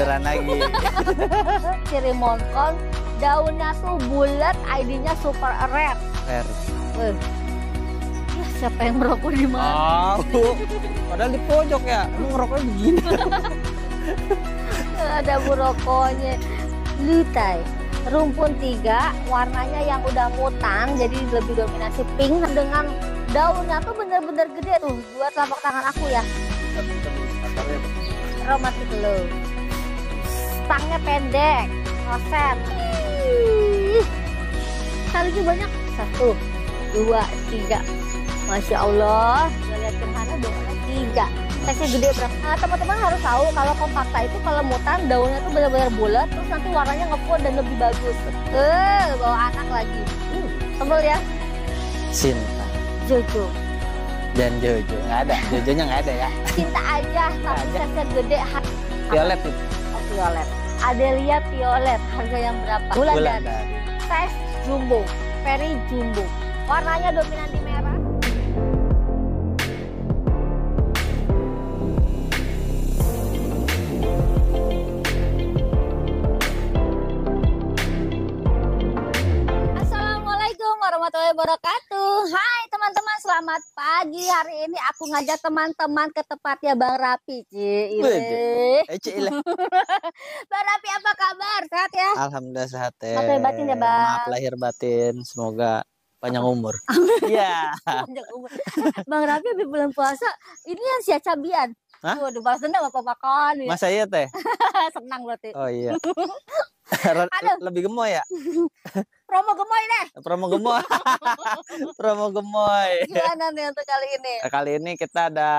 tiduran lagi. ciri moncon daunnya tuh bulat, ID-nya super red. Red. Wih. siapa yang merokok di mana? Oh, padahal di pojok ya. Lu ngerokoknya begini. Ada merokoknya Litai. Rumpun tiga, warnanya yang udah mutan, jadi lebih dominasi pink dengan daunnya tuh bener-bener gede tuh buat telapak tangan aku ya. Romantik lo tulangnya pendek roset salunya banyak satu dua tiga masya allah lihat ke mana dua tiga teksnya gede berapa nah, teman-teman harus tahu kalau kompakta itu kalau mutan daunnya tuh benar-benar bulat terus nanti warnanya ngepun dan lebih bagus eh bawa anak lagi hmm, tebel ya cinta jojo dan jojo nggak ada jojonya nggak ada ya cinta aja tapi teksnya gede violet itu oh, violet Adelia Violet harga yang berapa? Bulan, Bulan dari. jumbo, very jumbo. Warnanya dominan di merah. Assalamualaikum warahmatullahi wabarakatuh. Hai teman-teman, selamat pagi. Hari ini aku ngajak teman-teman ke tempatnya Bang Rapi, ini eh, Bang Rapi apa kabar? Sehat ya? Alhamdulillah sehat. Ya. batin ya, Bang. Maaf lahir batin, semoga panjang umur. Iya. panjang umur. Bang Rapi habis bulan puasa, ini yang sia cabian. Hah? Waduh, balas apa apa kan. Ya. Masa iya teh? Senang berarti. Oh iya. Aduh. Lebih gemoy ya? Promo gemoy deh. Promo gemoy. promo gemoy. Gimana nih untuk kali ini? Nah, kali ini kita ada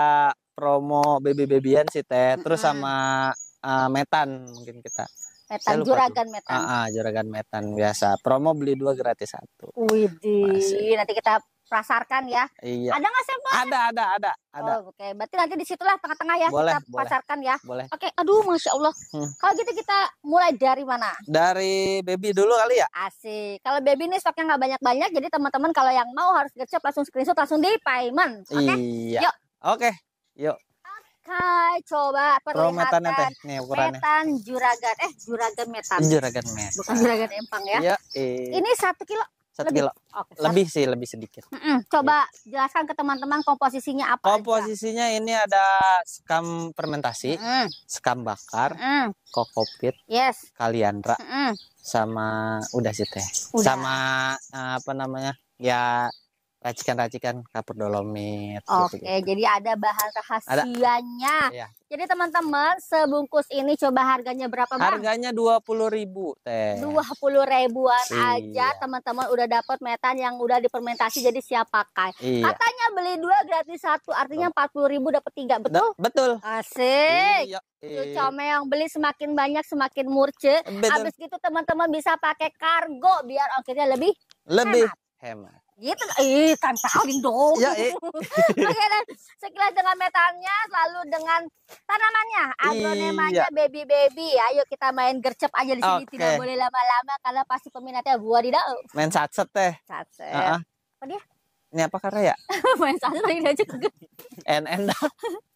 promo baby-babyan sih Teh, terus sama uh, metan mungkin kita. Metan juragan tuh. metan. Ah, ah, juragan metan biasa. Promo beli dua gratis satu. Widih, nanti kita pasarkan ya. Iya. Ada nggak sih Pak? Ada, ada, ada, ada. Oh, Oke, okay. berarti nanti disitulah tengah-tengah ya boleh, kita boleh. pasarkan ya. Boleh. Oke, okay. aduh, masya Allah. Hmm. Kalau gitu kita mulai dari mana? Dari baby dulu kali ya. Asik. Kalau baby ini stoknya nggak banyak-banyak, jadi teman-teman kalau yang mau harus gercep langsung screenshot langsung di payment. Oke. Okay? Iya. Yuk. Oke. Okay. Yuk. Hai, coba perlihatkan metan, Nih, metan juragan eh juragan metan juragan metan bukan juragan empang ya iya, iya. ini satu kilo satu lebih. kilo Oke, lebih sih lebih sedikit mm -mm. coba jelaskan ke teman-teman komposisinya apa komposisinya aja? ini ada sekam fermentasi mm. sekam bakar mm. kokopit yes kaliandra mm. sama udah sih teh udah. sama apa namanya ya racikan-racikan kapur dolomit. Oke, gitu, jadi ada bahan rahasianya. Ada. Iya. Jadi teman-teman, sebungkus ini coba harganya berapa, Bang? Harganya 20.000, Teh. 20 ribuan iya. aja teman-teman udah dapat metan yang udah dipermentasi jadi siap pakai. Iya. Katanya beli dua gratis satu, artinya puluh 40.000 dapat tiga, betul? Da betul. Asik. Iya. iya. Come yang beli semakin banyak semakin murce. Habis gitu teman-teman bisa pakai kargo biar ongkirnya lebih lebih hemat. hemat gitu eh tempelin dong ya, eh. oke dan sekilas dengan metalnya lalu dengan tanamannya agronemanya baby baby baby ayo kita main gercep aja di sini okay. tidak boleh lama-lama karena pasti peminatnya buah di daun main satset teh satset uh -huh. apa dia ini apa karena ya main satset lagi aja NN dah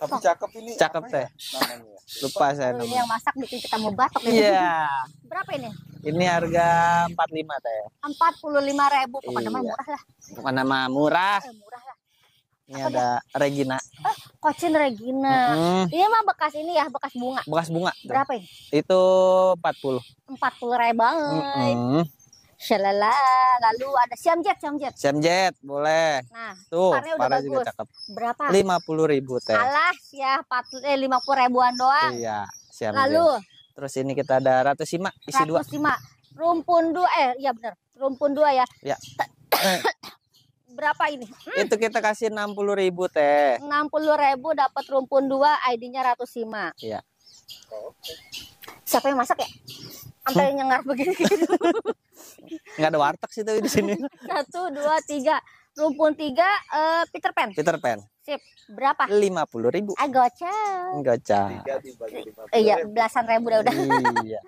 Tapi cakep ini. Cakep ya teh. Ya, namanya? Lupa saya namanya. Ini yang masak bikin kita mau batok ya. Iya. Yeah. Berapa ini? Ini harga 45 teh. lima ribu. Iya. Bukan iya. nama murah lah. Bukan nama murah. Eh, murah lah. Ini Apa ada dah? Regina. Eh, Kocin Regina. Mm -hmm. Ini iya mah bekas ini ya, bekas bunga. Bekas bunga. Berapa ini? Itu 40. puluh ribu banget. Mm -hmm. Shalala. Lalu ada siamjet, siamjet. Siamjet, boleh. Nah, tuh, parnya udah bagus. juga cakep. Berapa? Lima puluh ribu teh. Alah, ya, empat eh lima puluh ribuan doang. Iya, siamjet. Lalu? Terus ini kita ada Ratu Sima, isi dua. Ratu Sima, rumpun dua, eh, iya benar, rumpun dua ya. Iya. Berapa ini? Hmm. Itu kita kasih enam puluh ribu teh. Enam puluh ribu dapat rumpun dua, ID-nya Ratu Sima. Iya. Siapa yang masak ya? sampai nyengar begini gitu. nggak ada warteg sih tapi di sini satu dua tiga rumpun tiga uh, Peter Pan Peter Pan sip berapa lima puluh ribu ah goca goca eh, iya belasan ribu udah udah iya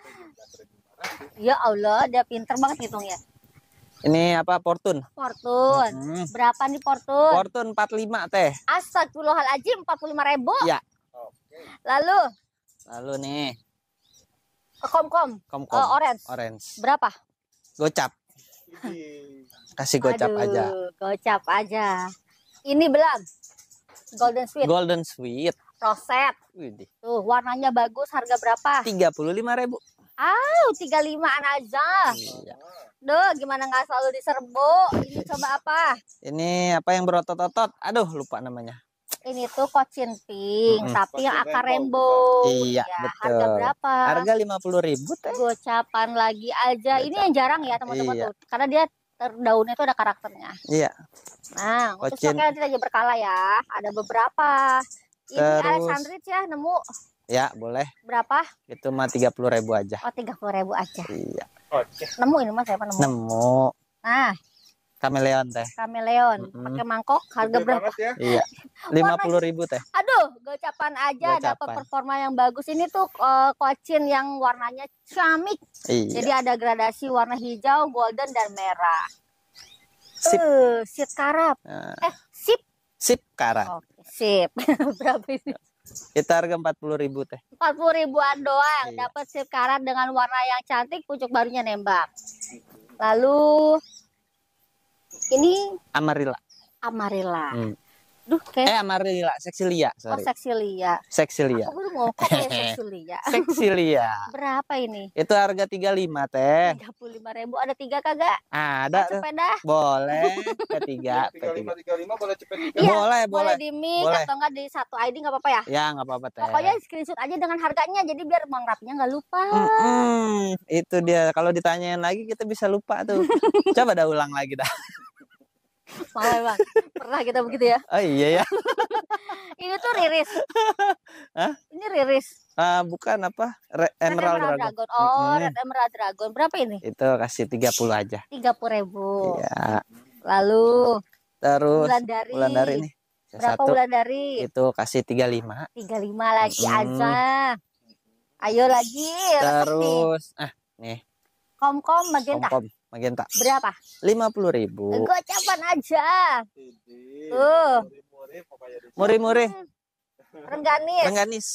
ya Allah dia pinter banget hitungnya ini apa portun portun Hmm. Berapa nih Portun? Fortun 45 teh. Astagfirullahaladzim 45 ribu. Ya. Lalu? Lalu nih Komkom. Eh, kom Uh, orange. Orange. Berapa? Gocap. Kasih gocap Aduh, aja. Gocap aja. Ini belang. Golden sweet. Golden sweet. Roset. Widih. Tuh, warnanya bagus, harga berapa? Tiga puluh lima ribu. Ah, tiga lima an aja. Iya. Duh, gimana nggak selalu diserbu? Ini coba apa? Ini apa yang berotot-otot? Aduh, lupa namanya ini tuh pink, hmm. tapi yang akar rainbow. Iya, ya, betul. Harga berapa? Harga puluh ribu teh. Gocapan lagi aja. Ini yang jarang ya teman-teman iya. tuh. Karena dia daunnya itu ada karakternya. Iya. Nah, untuk nanti aja berkala ya. Ada beberapa. Ini Terus. Alexandrite ya nemu. Ya, boleh. Berapa? Itu mah puluh ribu aja. Oh, tiga puluh ribu aja. Iya. Oke. Nemu ini mas, siapa nemu? Nemu. Nah, Kameleon teh. Kameleon. Mm -hmm. Pakai mangkok harga Gede berapa? Ya. Iya. Lima puluh ribu teh. Aduh, gocapan aja dapat performa yang bagus. Ini tuh uh, kocin yang warnanya ciamik. Iya. Jadi ada gradasi warna hijau, golden dan merah. Sip. Uh, sip karap. uh. Eh, sip. Sip karap. Okay, sip. berapa ini? Kita harga empat puluh ribu teh. Empat puluh ribuan doang. Iya. Dapat sip karat dengan warna yang cantik. Pucuk barunya nembak. Lalu ini Amarilla. Amarilla. Hmm. Duh, kayak... Eh, Amarilla, Sexilia, oh, sorry. Oh, Sexilia. Sexilia. Aku baru ya, mau Sexilia. Sexilia. Berapa ini? Itu harga 35, Teh. lima ribu, ada tiga kagak? Ada. sepeda. Boleh, P3. P3. 35, 35 boleh cepet tiga. Iya, boleh, boleh. Boleh di mic boleh. atau enggak di satu ID enggak apa-apa ya? Ya, enggak apa-apa, Teh. Pokoknya screenshot aja dengan harganya, jadi biar Bang Rapnya enggak lupa. Mm -hmm. Itu dia, kalau ditanyain lagi kita bisa lupa tuh. Coba dah ulang lagi dah. Mau bang pernah kita begitu ya? Oh iya ya. ini tuh riris. Hah? Ini riris. Ah uh, bukan apa? Red Emerald, Red Emerald Dragon. Dragon. Oh, hmm. Red Emerald Dragon. Berapa ini? Itu kasih 30 aja. 30 ribu. Iya. Lalu terus bulan dari bulan dari ini. Berapa bulan dari? Itu kasih 35. 35 lagi hmm. aja. Ayo lagi. Terus ah nih. Komkom magenta. -kom. Magenta. Berapa? Lima puluh ribu. capan aja. Tuh. Murih-murih. Hmm. Rengganis. Rengganis.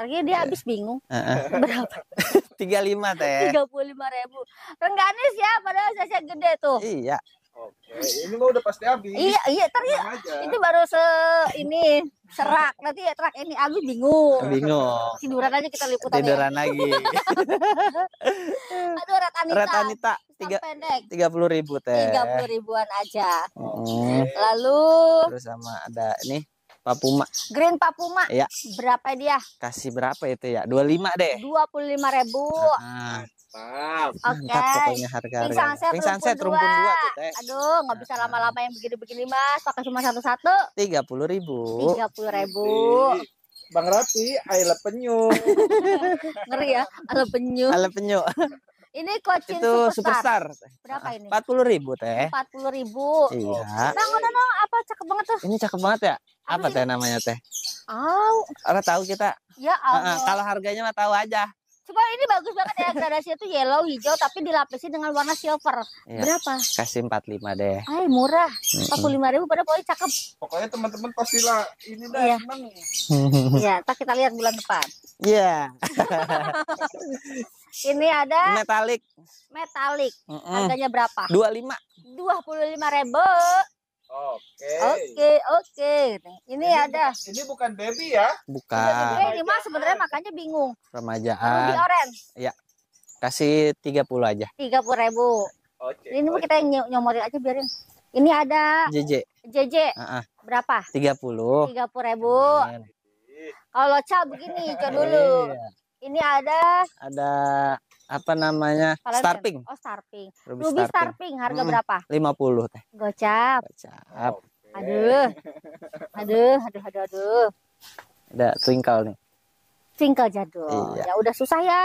Lagi dia iya. habis bingung. Berapa? Tiga lima teh. Tiga puluh lima ribu. Rengganis ya, padahal saya gede tuh. Iya. Oke, ini mah udah pasti habis. Iya, iya, ntar ya. Itu baru se ini serak. Nanti ya serak ini Agus bingung. Bingung. Tiduran aja kita liputan. Tiduran ya. lagi. Aduh, ratanita. Ratanita. Tiga, pendek. tiga tiga puluh ribu teh. Tiga puluh ribuan aja. Hmm. Lalu. Terus sama ada ini Papuma. Green Papuma. Ya. Berapa dia? Kasih berapa itu ya? 25 deh. 25 ribu. Nah, Hmm, mantap. Oke. Okay. pokoknya harga harga. sunset, Pink sunset rumpun, rumpun dua. Tuh, teh. Aduh, nggak bisa nah. lama-lama yang begini-begini mas. Pakai cuma satu-satu. Tiga puluh ribu. Tiga puluh ribu. Bang Rapi, air penyu. Ngeri ya, air penyu. Air penyu. Ini coaching itu superstar. superstar. Berapa ah, ini? Empat puluh ribu teh. Empat puluh ribu. Iya. Bang, udah dong, apa cakep banget tuh? Ini cakep banget ya. Apa, apa teh namanya teh? Oh. Orang tahu kita. Ya ah, ah. Allah. Uh, kalau harganya mah tahu aja. Cuma ini bagus banget ya gradasinya tuh yellow hijau tapi dilapisi dengan warna silver. Ya. Berapa? Kasih 45 deh. Ay murah. Mm -hmm. lima ribu pada pokoknya cakep. Pokoknya teman-teman pastilah ini dah ya. senang. Iya, iya kita lihat bulan depan. Iya. Yeah. ini ada metalik. Metalik. Mm -hmm. Harganya berapa? 25. lima ribu. Oke. Oke, oke. Nah, ini, ada. ini bukan baby ya? Bukan. Ini, eh, ini mah sebenarnya makanya bingung. Remajaan. Ruby oren. Ya. Kasih tiga puluh aja. Tiga puluh ribu. Oke. Ini oke. kita yang nyomorin aja biarin. Ini ada JJ. JJ. Uh -uh. Berapa? Tiga puluh ribu. Kalau cal begini, coba iya. dulu. Ini ada ada apa namanya? Kalau Starping. Oh, Starping. Ruby, Ruby Starping. Starping harga hmm, berapa? puluh teh. Gocap. Gocap. Okay. Aduh. Aduh, aduh, aduh, aduh. Ada twinkle nih. Twinkle jadul. Iya. Ya udah susah ya.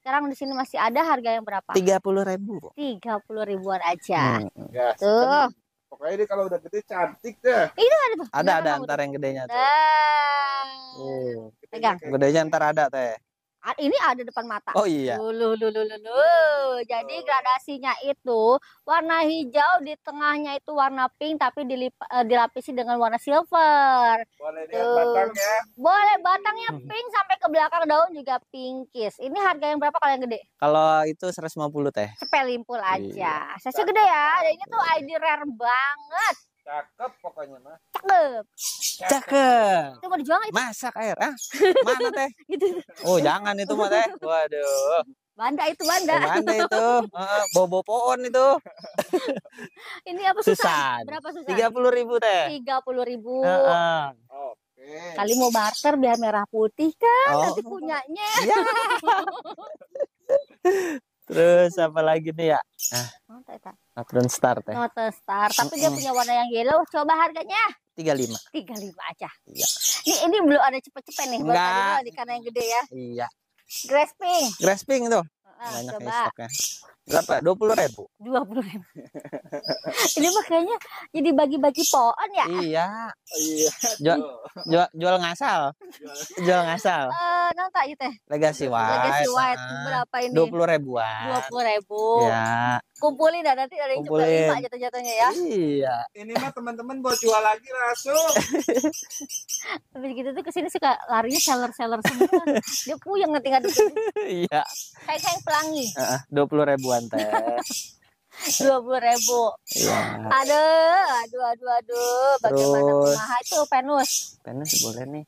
Sekarang di sini masih ada harga yang berapa? Tiga puluh ribu. Tiga puluh ribuan aja. Hmm. Yes. Tuh. Pokoknya ini kalau udah gede cantik deh. Itu ada tuh. Ada ada antar yang gedenya tuh. Uh. Pegang. Gedenya antar ada teh ini ada depan mata. Oh iya. Lulu, lulu, lulu. Jadi oh. gradasinya itu warna hijau di tengahnya itu warna pink tapi dilip, eh, dilapisi dengan warna silver. Boleh lihat batangnya? Boleh batangnya hmm. pink sampai ke belakang daun juga pinkis. Ini harga yang berapa kalau yang gede? Kalau itu 150 teh. Sepelimpul iya. aja. Iya. Saya gede ya. Dan ini tuh ID iya. rare banget. Cakep pokoknya mah. Cakep. Cakep. Itu mau dijual itu. Masak air. Ah, mana teh? itu. Gitu. Oh, jangan itu mah teh. Waduh. Banda itu banda. Oh, banda itu. Uh, bobo pohon itu. Ini apa susah? Berapa susah? Tiga puluh ribu teh. Tiga puluh ribu. Uh -uh. Oh. Okay. Kali mau barter biar merah putih kan oh. nanti punyanya. Ya. Terus apa lagi nih ya? Nah. Northern start ya. Northern start. tapi dia punya warna yang yellow. Coba harganya? 35. 35 aja. Iya. Ini ini belum ada cepet-cepet nih, baru tadi di karena yang gede ya. Iya. Grass pink. Grass pink tuh. Nah, Banyak ya coba. stoknya. Berapa? Dua puluh ribu. Dua puluh ribu. Ini makanya jadi bagi-bagi pohon ya? Iya. Oh, iya. Jual, jual, jual ngasal. jual ngasal. Eh, uh, nonton teh. Legacy white. Legacy white berapa ini? Dua puluh ribuan. Dua puluh ribu. Ya. Kumpulin dah nanti dari yang lima jatuh-jatuhnya ya. Iya. Ini mah teman-teman buat jual lagi langsung. Tapi gitu tuh kesini suka larinya seller-seller semua. Dia puyeng nanti nggak Iya. Kayak kayak pelangi. Dua puluh ribuan bulan teh dua puluh ribu. Ya. Aduh, aduh, aduh, aduh. Bagaimana Terus, itu penus? Penus boleh nih.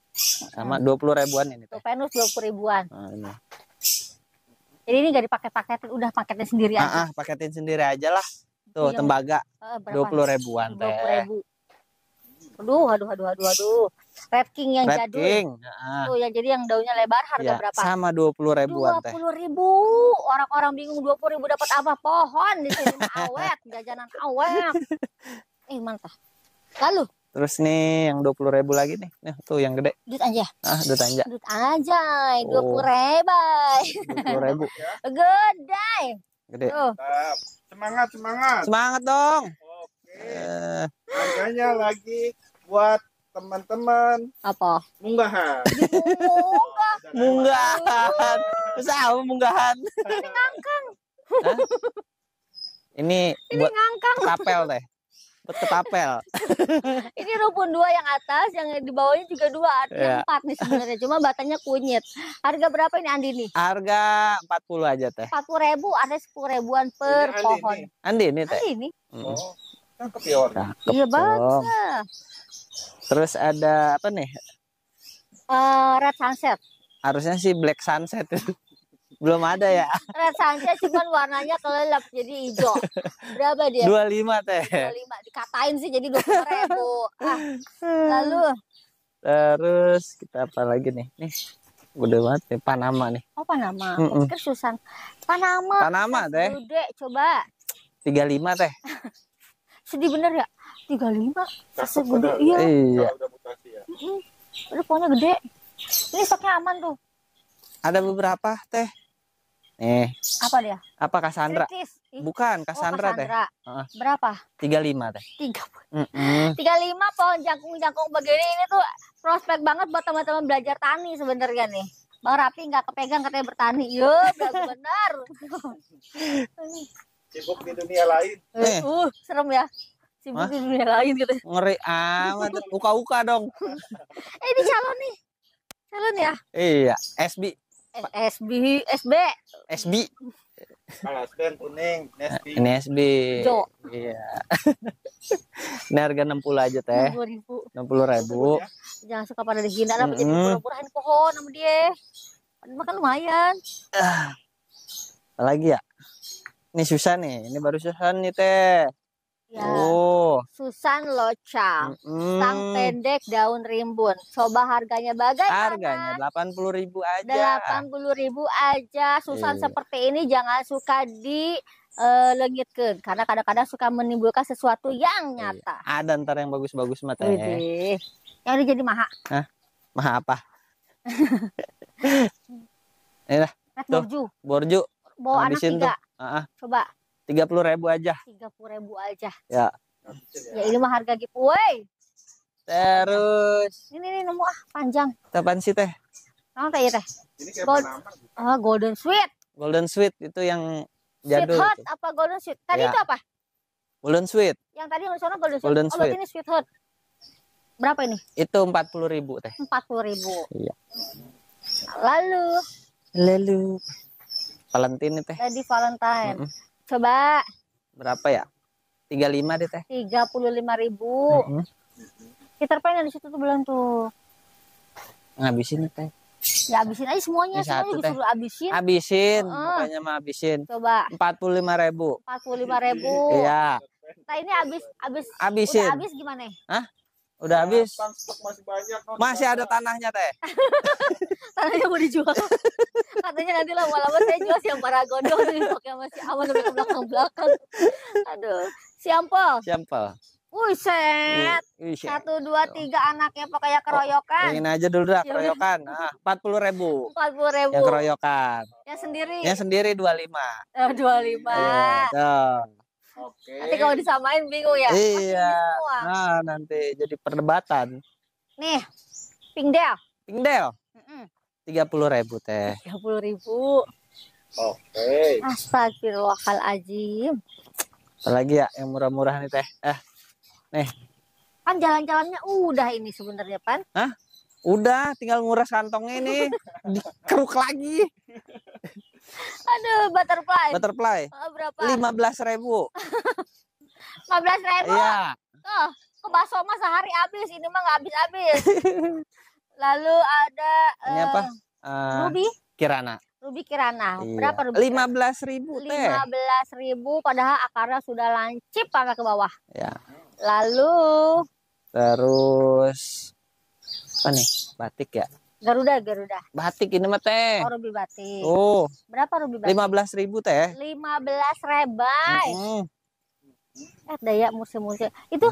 Sama dua puluh ribuan ini. Tuh, penus dua puluh ribuan. Ah, ini. Jadi ini gak dipakai paketin udah paketin sendiri ah, aja. Ah, ah paketin sendiri aja lah. Tuh iya, tembaga eh, dua puluh ribuan teh. Ribu. Aduh, aduh, aduh, aduh, aduh. Red King yang Red jadul. King. Nah. Tuh yang jadi yang daunnya lebar harga ya, berapa? Sama dua puluh ribuan. Dua puluh ribu. Orang-orang bingung dua puluh ribu dapat apa? Pohon di sini awet, jajanan awet. Eh mantap. Lalu? Terus nih yang dua puluh ribu lagi nih, nih tuh yang gede. Dut aja. Ah, dut aja. Dut aja, oh. dua puluh ribu. Dua puluh ribu. gede. Gede. Tuh. Semangat, semangat. Semangat dong. Oke. Uh. Harganya lagi buat teman-teman apa munggahan munggahan usaha munggahan ini ngangkang ini buat ngangkang kapel deh buat ketapel. ini rupun dua yang atas, yang di bawahnya juga dua, artinya yeah. empat nih sebenarnya. Cuma batanya kunyit. Harga berapa ini Andi nih? Harga empat puluh aja teh. Empat puluh ribu, ada sepuluh ribuan per pohon. Andini Andi ini teh. Andi ini. Oh, cakep ya. iya banget. Terus ada apa nih? Uh, Red Sunset. Harusnya sih Black Sunset. Belum ada ya. Red Sunset cuman warnanya kelelep jadi hijau. Berapa dia? 25 teh. 25 dikatain sih jadi 20 ribu. Ah. Lalu terus kita apa lagi nih? Nih udah banget nih Panama nih. Oh Panama. Mm -mm. Pikir Susan. Panama. Panama teh. Gede coba. 35 teh. Sedih bener ya? 35 kasus gede iya. iya. Ya. udah pokoknya gede. Ini stoknya aman tuh. Ada beberapa teh. eh, Apa dia? Apa Cassandra? Bukan oh, Cassandra, oh, teh. berapa, tiga lima teh. tiga, tiga lima pohon jangkung-jangkung begini ini tuh prospek banget buat teman-teman belajar tani sebenarnya nih. Bang Rapi nggak kepegang katanya bertani. Yo, iya, benar. Sibuk di dunia lain. Eh, uh, serem ya sibuk di dunia lain gitu ngeri amat uka-uka dong eh di calon nih calon ya iya SB eh, SB SB SB kalau kuning ini SB Jo iya ini harga enam aja teh enam ribu enam ribu jangan suka pada dihina lah mm -hmm. jadi pura-purain pohon sama dia makan lumayan ah. lagi ya ini susah nih ini baru susah nih teh Ya. Oh. Susan Locha, mm. stang pendek daun rimbun. Coba harganya bagaimana? Harganya delapan puluh ribu aja. Delapan puluh ribu aja. Susan iya. seperti ini jangan suka di uh, eh, ke karena kadang-kadang suka menimbulkan sesuatu yang iya. nyata. Iya. Ada ntar yang bagus-bagus matanya. ya. Yang udah jadi maha. Hah? Maha apa? ini lah. borju. Borju. Bawa anak tiga. Uh -huh. Coba tiga puluh ribu aja tiga puluh ribu aja ya ya ini mah harga giveaway terus ini ini nemu ah panjang Tapan sih teh Nah, teh teh Gold, uh, golden sweet golden sweet itu yang jadul sweet hot apa golden sweet tadi ya. itu apa golden sweet yang tadi yang sana golden sweet golden oh, sweet. ini sweet hot berapa ini itu empat puluh ribu teh empat puluh ribu iya lalu lalu Valentine teh tadi Valentine mm coba. Berapa ya? tiga 35 deh teh. 35 ribu. Mm -hmm. Peter Pan yang di situ tuh bilang tuh. Ngabisin teh. Ya abisin aja semuanya, Ini semuanya satu, disuruh abisin Abisin, uh -uh. pokoknya mah abisin Coba. 45 ribu. lima ribu. Iya. Nah ini abis abis abisin Udah abis gimana? Hah? Udah ya, habis. Kan masih banyak. No, masih ada tanahnya teh. tanahnya mau dijual. Katanya nanti lah lama saya jual siang paragon dong. masih aman sampai ke belakang-belakang. Aduh. Siampel. Siampel. uiset Satu, dua, tiga anaknya pokoknya oh, keroyokan. Oh, ingin aja dulu dah keroyokan. Ah, empat puluh ribu. Empat puluh ribu. Yang keroyokan. Yang sendiri. Yang sendiri dua lima. Eh, dua lima. Iya, Oke. Nanti kalau disamain bingung ya. Iya. Nah, nanti jadi perdebatan. Nih, Pingdel. Pingdel. Tiga puluh ribu teh. Tiga puluh ribu. Oke. Astagfirullahaladzim. Apalagi ya yang murah-murah nih teh. Eh, nih. Kan jalan-jalannya udah ini sebenarnya pan. Hah? Udah, tinggal nguras kantongnya ini. Dikeruk lagi. Aduh, butterfly. Butterfly. Oh, berapa? Lima belas ribu. Lima belas ribu. Iya. Tuh, ke bakso mah sehari habis, ini mah nggak habis-habis. Lalu ada. Uh, apa? Uh, Ruby. Kirana. Ruby Kirana. Iya. Berapa Ruby? Lima belas ribu Lima belas ribu, padahal akarnya sudah lancip pakai ke bawah. Ya. Lalu. Terus apa nih? Batik ya? Garuda, Garuda. Batik ini mah teh. Oh, rubi batik. Oh. Berapa rubi batik? 15 ribu teh. 15 rebay. Mm -hmm. Eh, daya musim-musim. Itu.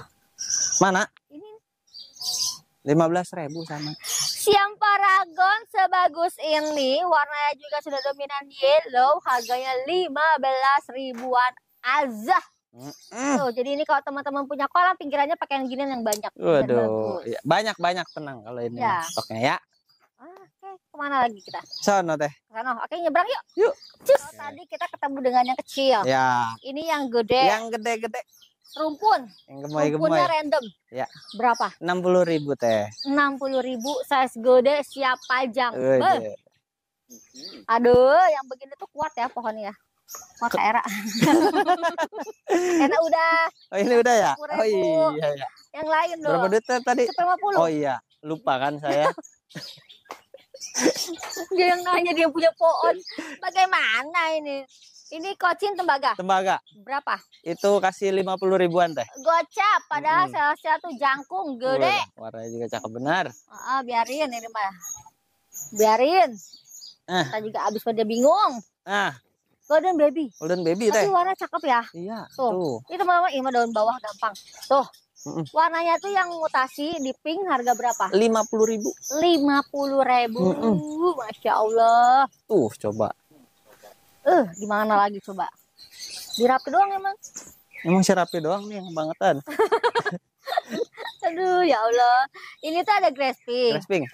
Mana? Ini. 15 ribu sama. Siang Paragon sebagus ini, warnanya juga sudah dominan yellow, harganya 15 ribuan azah. Mm -hmm. Tuh, jadi ini kalau teman-teman punya kolam pinggirannya pakai yang gini yang banyak. Waduh, iya, banyak banyak tenang kalau ini ya. stoknya ya kemana lagi kita? Sana teh. Sana. Oke nyebrang yuk. Yuk. Cus. Okay. Tadi kita ketemu dengan yang kecil. Ya. Ini yang gede. Yang gede-gede. Rumpun. Yang gemoy -gemoy. Rumpunnya random. Ya. Berapa? Enam puluh ribu teh. Enam puluh ribu size gede siap pajang. Be. Aduh, yang begini tuh kuat ya pohonnya. Kuat era. Enak udah. Oh ini udah ya? Oh iya, iya. Yang lain dong. Berapa duit tadi? 150. Oh iya, lupa kan saya. dia yang nanya dia punya pohon. Bagaimana ini? Ini kocin tembaga. Tembaga. Berapa? Itu kasih lima puluh ribuan teh. Gocap, padahal hmm. salah satu jangkung gede. Uh, warnanya juga cakep benar. oh, oh, biarin ini mah. Biarin. Eh. Kita juga abis pada bingung. Ah. Golden baby. Golden baby Tapi warna cakep ya. Iya. Tuh. tuh. Itu mama ini daun bawah gampang. Tuh. Mm Warnanya tuh yang mutasi di pink harga berapa? Lima puluh ribu. Lima puluh ribu, mm -mm. masya Allah. Tuh coba. Eh, uh, gimana lagi coba? Dirapi doang emang? Emang si rapi doang nih yang bangetan. Aduh ya Allah. Ini tuh ada pink. Grasping.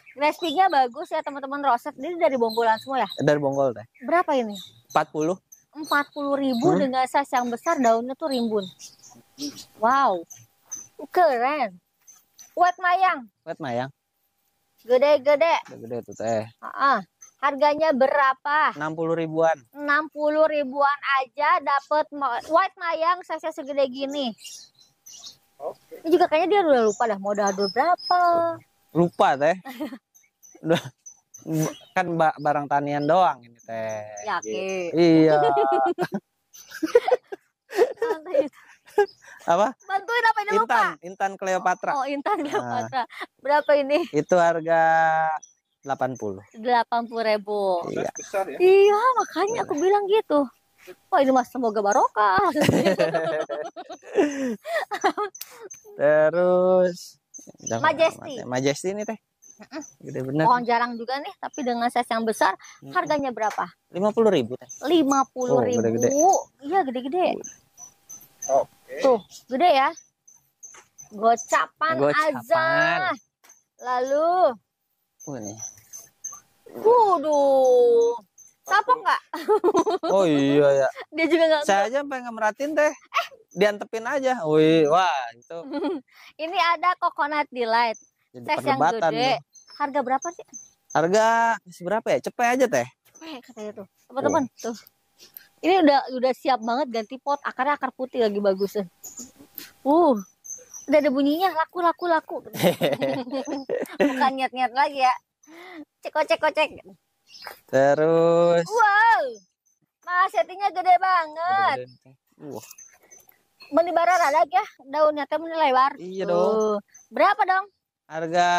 pinknya bagus ya teman-teman roset. Ini dari bonggolan semua ya? Dari bonggol deh. Berapa ini? Empat puluh. Empat puluh ribu hmm. dengan size yang besar daunnya tuh rimbun. Wow. Keren. Wet mayang. Wet mayang. Gede-gede. Gede-gede tuh teh. Uh-uh. Harganya berapa? 60 ribuan. 60 ribuan aja dapat white mayang saya segede gini. Oke. Ini juga kayaknya dia udah lupa dah modal dulu berapa. Lupa teh. udah kan barang tanian doang ini teh. Yakin. Iya. Santai. apa? Bantuin apa ini Intan, lupa? Intan Cleopatra. Oh, oh Intan nah. Cleopatra. Nah, Berapa ini? Itu harga delapan puluh ribu. Iya. Besar ya? Iya, makanya aku iya. bilang gitu. Wah oh, ini mas semoga barokah. Terus Majesty. Majesty ini teh. Gede bener. Pohon jarang juga nih, tapi dengan size yang besar, harganya berapa? Lima puluh ribu teh. Lima puluh oh, ribu. Iya gede-gede. Oh, Tuh, gede ya. Gocapan, Gocapan. aja. Lalu. Waduh. Waduh. enggak? nggak? Oh iya ya. Dia juga enggak. Saya aja pengen merhatiin teh Eh. Diantepin aja. Wih, wah itu. Ini ada coconut delight. Jadi Size yang gede. Harga berapa sih? Harga berapa ya? Cepet aja teh. Cepet katanya tuh. Teman-teman tuh ini udah udah siap banget ganti pot akarnya akar putih lagi bagus uh udah ada bunyinya laku laku laku bukan niat niat lagi ya cek cek cek terus wow mas setinya gede banget Wah. Uh. ada ya daunnya teh lebar iya dong berapa dong Harga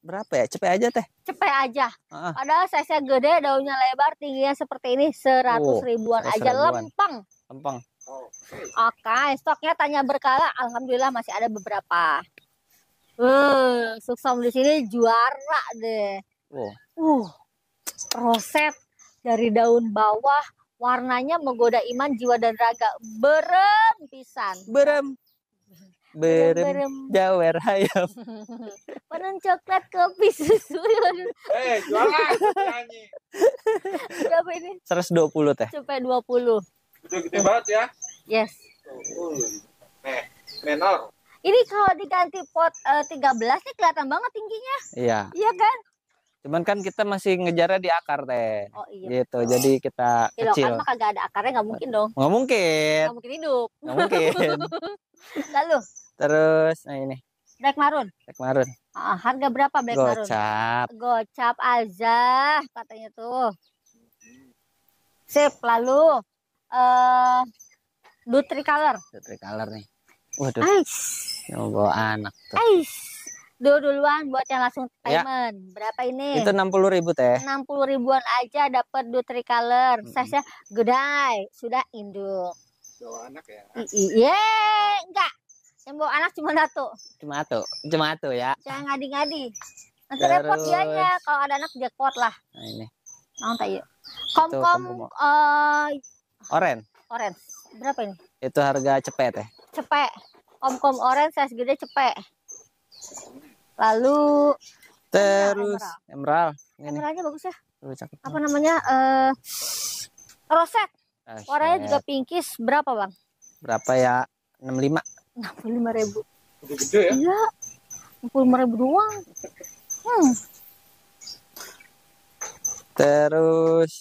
berapa ya? Cepet aja teh. Cepet aja. Uh-uh. Padahal size gede, daunnya lebar, tingginya seperti ini seratus oh, ribuan aja lempeng. Lempeng. Oke, okay, stoknya tanya berkala. Alhamdulillah masih ada beberapa. Uh, eh, suksom di sini juara deh. Oh. Uh, roset dari daun bawah warnanya menggoda iman jiwa dan raga berem pisan berem berem jawer hayam penuh coklat kopi susu eh jualan nyanyi berapa ini 120 teh sampai 20 itu gede banget ya yes eh menor ini kalau diganti pot uh, eh, 13 nih kelihatan banget tingginya iya iya kan Cuman kan kita masih ngejarnya di akar teh. Oh iya. Gitu. Oh. Jadi kita Di ya, kecil. Lokal mah kagak ada akarnya nggak mungkin dong. Nggak mungkin. Nggak mungkin hidup. Nggak mungkin. Lalu Terus nah ini. Black Maroon. Black Maroon. Ah, harga berapa Black Gocap. Maroon? Gocap. Gocap aja katanya tuh. Sip, lalu eh uh, Dutri Color. Dutri Color nih. Waduh. mau Bawa ya anak tuh. Aish dulu duluan buat yang langsung ya. payment. Ya. Berapa ini? Itu 60 ribu teh. 60 ribuan aja dapat dua Color. Mm -hmm. gedai, sudah induk. Bawa anak ya. Iya, enggak. Yang anak cuma satu. Cuma satu, cuma satu ya. Jangan ngadi-ngadi. Nanti Terus... repot ya. kalau ada anak jackpot lah. Nah, ini. Mau tak yuk. Kom kom uh... oren. Oren. Berapa ini? Itu harga cepet ya. Cepet. Kom kom oren size gede cepet. Lalu Terus emerald. Emerald. Emeraldnya bagus ya. Cakep. Apa namanya? Eh Uh, roset. Warnanya juga pinkish. berapa bang? Berapa ya? 65 enam puluh lima ribu gede ya iya enam puluh lima ribu doang hmm. terus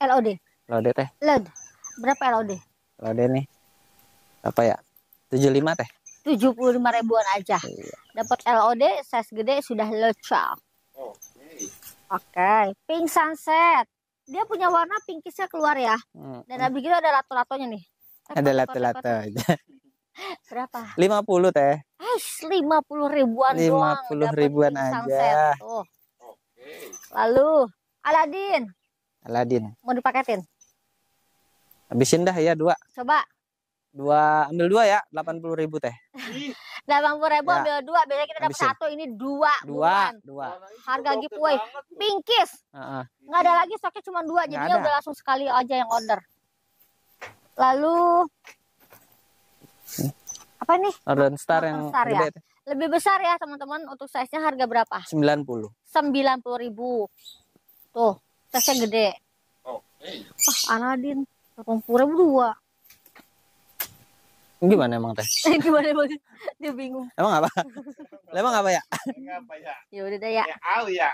LOD LOD teh LOD berapa LOD LOD nih apa ya tujuh lima teh tujuh puluh lima ribuan aja iya. dapat LOD size gede sudah lecak oh, oke okay. okay. pink sunset dia punya warna pinkisnya keluar ya. Hmm. Dan abis itu ada lato-latonya nih. ada lato-lato aja. Berapa? 50 teh. lima 50 ribuan 50 doang. 50 ribuan aja. Tuh. Lalu Aladin. Aladin. Mau dipaketin? Habisin dah ya dua. Coba. Dua ambil dua ya, 80 ribu teh. 80 ribu ya. ambil dua, biasanya kita dapat satu, ini dua. Dua, bulan. dua. Harga giveaway, pinkis. Uh -uh. Nggak ada lagi stoknya cuma dua, jadi udah langsung sekali aja yang order. Lalu apa nih? Northern Star Northern yang Star, ya? gede. Ya? Lebih besar ya teman-teman. Untuk size-nya harga berapa? 90. 90 ribu. Tuh, size-nya gede. Oh, hey. Wah, Aladin. 80 ribu dua. Gimana emang teh? Gimana emang? Dia bingung. Emang apa? emang apa ya? Emang apa ya? Ya udah deh ya. Ya au ya.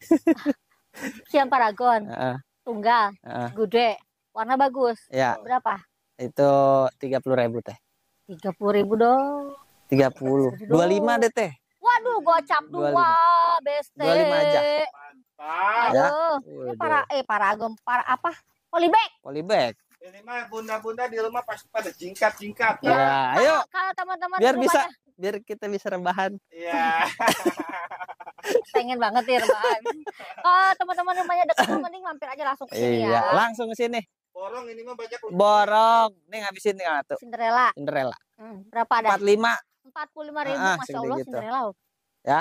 siang Paragon. Uh. Tunggal. Uh. Gede. Warna bagus. Ya. Berapa? Itu tiga puluh ribu teh. Tiga puluh ribu dong. Tiga puluh. Dua lima deh teh. Waduh, gocap dua, beste. Dua lima aja. Mantap. Ya. Ini para eh agem para apa? Polybag. Polybag. Ini mah bunda-bunda di rumah pasti pada jingkat-jingkat. Iya. Ya, ya ayo. Kalau teman-teman biar bisa ya. biar kita bisa rebahan. Iya. Pengen banget ya rebahan. Oh, teman-teman rumahnya dekat mending mampir aja langsung ke sini ya. iya, langsung ke sini. Borong ini mah banyak. Borong. Nih ngabisin nih satu. Cinderella. Cinderella. Hmm, berapa ada? 45. 45 ribu, ah, ah Masya Allah gitu. Cinderella. Ya.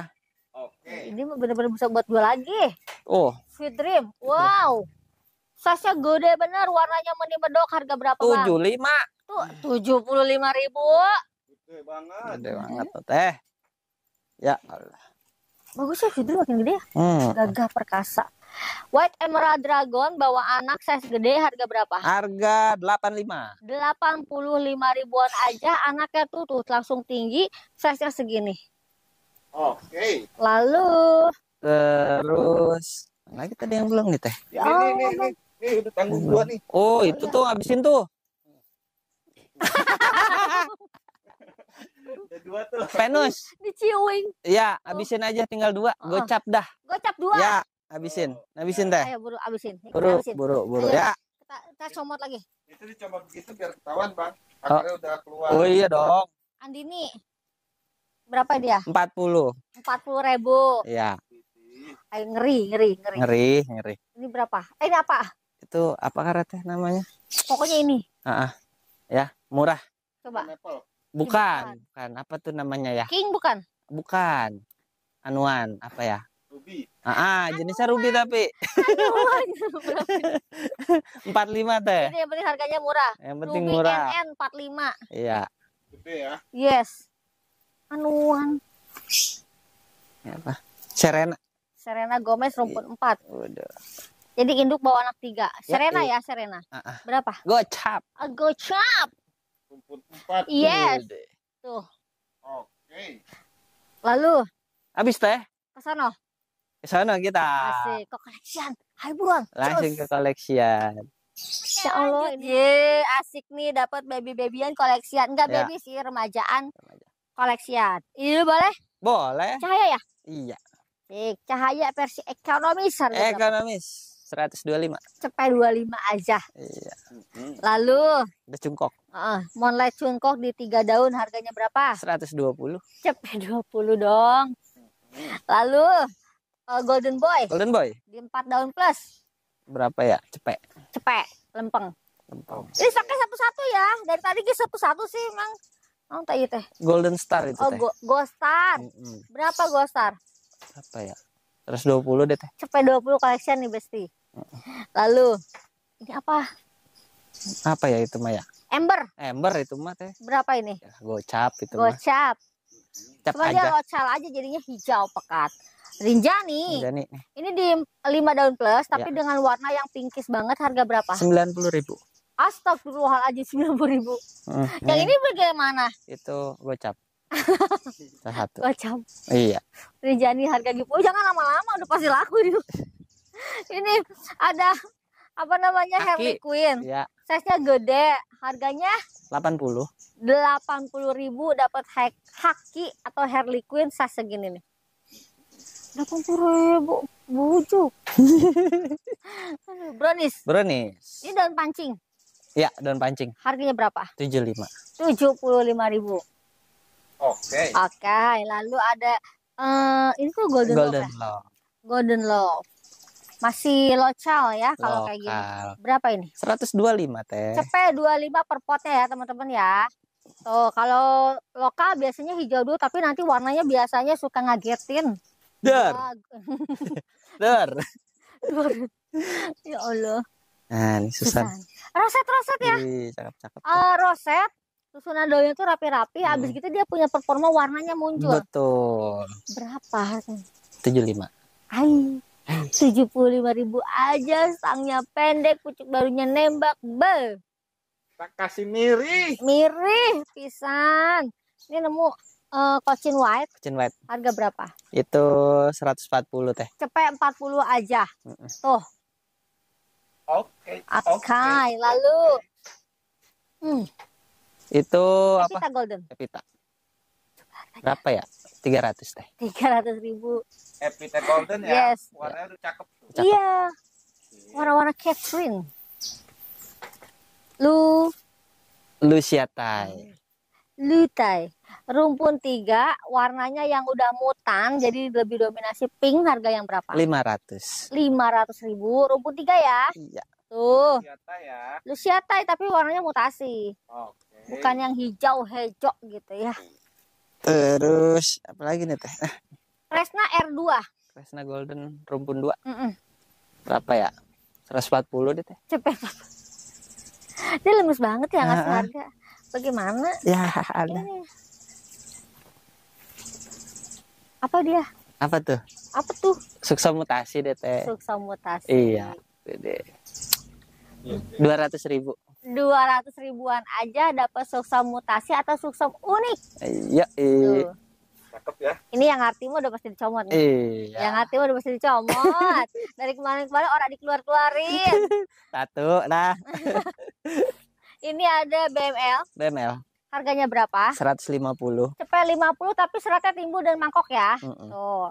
Oke. Okay. Ini bener-bener bisa buat gue lagi. Oh. Sweet Dream. Wow. sasha gede bener, warnanya meni bedok. Harga berapa bang? 75. Tuh, 75 ribu. Gede banget. Gede banget tuh teh. Ya Allah. Bagus ya Fitri makin gede ya. Hmm. Gagah perkasa. White Emerald Dragon bawa anak size gede harga berapa? Harga 85. 85 ribuan aja anaknya tuh tuh langsung tinggi size-nya segini. Oke. Okay. Lalu terus lagi tadi yang belum nih teh. Ya, oh, ini, ini, ini, ini ini, tanggung gua nih. Oh, itu tuh habisin tuh. dua tuh. Penus. Diciuing. Ya habisin aja tinggal dua. Gocap dah. Gocap dua. Ya abisin, abisin teh. Ayo buru abisin. Buru, abisin. buru, buru. Ayo, ya. Kita, kita comot lagi. Itu dicomot begitu biar ketahuan, Bang. Oh. Akhirnya oh. udah keluar. Oh iya dong. Andini. Berapa dia? empat puluh, empat puluh ribu. Iya. Ayo ngeri, ngeri, ngeri. Ngeri, ngeri. Ini berapa? Eh, ini apa? Itu apa teh namanya? Pokoknya ini. ah Uh -uh. Ya, murah. Coba. Bukan, bukan. Apa tuh namanya ya? King bukan? Bukan. Anuan, apa ya? Ruby. Ah, jenisnya Ruby tapi. Empat lima teh. Ini yang penting harganya murah. Yang penting Ruby murah. NN empat lima. Iya. Gede ya. Yes. Anuan. Ya apa? Serena. Serena Gomez iya. rumput empat. Udah. Jadi induk bawa anak tiga. Serena ya, ya Serena. Uh -uh. Berapa? Gocap. Uh, gocap. Rumput empat. Yes. Tuh. Oke. Okay. Lalu. Habis teh? Ke ke sana kita. Asik, ke collection. Hai buruan. Langsung ke collection. Ya Allah, ini Ye, asik nih dapat baby-babyan koleksian. Enggak ya. baby sih, remajaan Remaja. koleksian. Ini iya, boleh? Boleh. Cahaya ya? Iya. Asik, cahaya versi ekonomis. Ekonomis. 125. Cepet 25 aja. Iya. Lalu udah cungkok. Uh, monlight cungkok di tiga daun harganya berapa? 120. dua 20 dong. Lalu Uh, Golden Boy. Golden Boy. Di empat daun plus. Berapa ya? Cepek. Cepek, lempeng. Lempeng. Ini sakit satu-satu ya. Dari tadi kita satu-satu sih emang. Oh, tak iya teh. Golden Star itu oh, teh. Oh, go, Gold Star. Mm -hmm. Berapa Gold Star? Berapa ya? Terus 20 deh teh. Cepet puluh collection nih Besti. Mm -hmm. Lalu ini apa? Apa ya itu Maya? Ember. Ember itu mah teh. Berapa ini? Ya, gocap itu Gocap. mah. Gocap. Cuma aja. dia aja jadinya hijau pekat. Rinjani. Rinjani. Ini di 5 daun plus tapi ya. dengan warna yang pinkish banget harga berapa? 90.000. Astagfirullahaladzim puluh ribu. Hmm. Yang hmm. ini bagaimana? Itu gocap. Satu. Gocap. Iya. Rinjani harga di gitu. oh, jangan lama-lama udah pasti laku itu. ini ada apa namanya Harley Quinn. Ya. Size-nya gede, harganya 80. puluh ribu dapat haki atau Harley Quinn size segini nih delapan puluh ribu bujuk brownies brownies ini daun pancing ya daun pancing harganya berapa tujuh lima tujuh puluh lima ribu oke okay. oke okay, lalu ada uh, ini tuh golden, golden love, ya? love. Ya? golden love masih local ya kalau kayak gini. Berapa ini? 125 teh. Cepet 25 per potnya ya teman-teman ya. Tuh, kalau lokal biasanya hijau dulu tapi nanti warnanya biasanya suka ngagetin. Dar. Dar. ya Allah. Nah, ini susah. Roset roset ya. Ih, cakep cakep. Uh, roset susunan daunnya tuh rapi-rapi, hmm. abis gitu dia punya performa warnanya muncul. Betul. Berapa 75. Hai. 75 ribu aja, sangnya pendek, pucuk barunya nembak, be. Tak kasih mirih. Mirih, pisan. Ini nemu Uh, Cochin White. Cochin White. Harga berapa? Itu 140 teh. Cepet 40 aja. Mm -mm. Tuh. Oke. Okay. Oke. Okay. Lalu. Hmm. Itu Epita apa? Epita Golden. Epita. Berapa ya? 300 teh. 300 ribu. Epita Golden ya. Yes. Warnanya udah cakep. cakep. Iya. Warna-warna Catherine. Lu Lu Tai. Lutai. Rumpun tiga, warnanya yang udah mutan, jadi lebih dominasi pink. Harga yang berapa? Lima ratus. Lima ratus ribu. Rumpun tiga ya? Iya. Tuh. Lusiatai ya. Lusiatai, tapi warnanya mutasi. Okay. Bukan yang hijau hejok gitu ya. Terus apa lagi nih teh? Kresna R2. Kresna Golden rumpun dua. Mm -mm. Berapa ya? puluh deh teh. Cepet. Dia lemes banget ya ngasih harga gimana? Ya, ada. Iya. Apa dia? Apa tuh? Apa tuh? Suksa mutasi deh teh. Suksa mutasi. Iya. Dua ratus ribu. Dua ratus ribuan aja dapat suksa mutasi atau suksa unik. Iya. iya. Tuh. ya. Ini yang artimu udah pasti dicomot. Nih. Iya. Yang artimu udah pasti dicomot. Dari kemarin-kemarin orang dikeluar-keluarin. Satu, nah. Ini ada BML. BML. Harganya berapa? 150. Cepet 50 tapi seratnya timbul dan mangkok ya. Mm -mm. Tuh.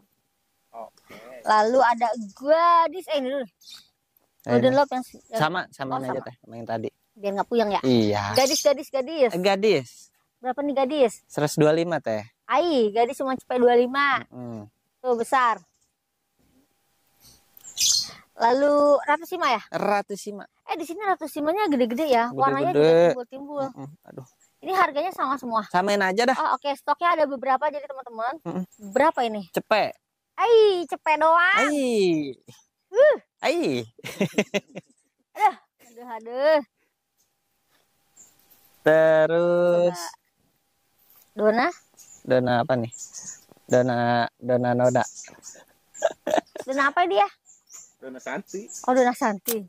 Okay. Lalu ada gadis eh ini dulu. Eh, Golden lob yang eh, sama sama oh, aja teh yang tadi. Biar nggak puyeng ya. Iya. Gadis gadis gadis. Eh, gadis. Berapa nih gadis? 125 teh. Ai, gadis cuma cepet 25. Mm-hmm. Tuh besar. Lalu ratus lima ya? Ratus lima. Eh di sini ratus simennya gede-gede ya, gede -gede. warnanya juga timbul-timbul. Mm Aduh. Ini harganya sama semua. Samain aja dah. Oh, Oke, okay. stoknya ada beberapa jadi teman-teman. Mm Berapa ini? cepet, Ai, cepet doang. Ai. Uh. Ai. aduh, aduh, aduh. Terus Dona? Dona apa nih? Dona Dona Noda. Dona apa dia? Dona Santi. Oh, Dona Santi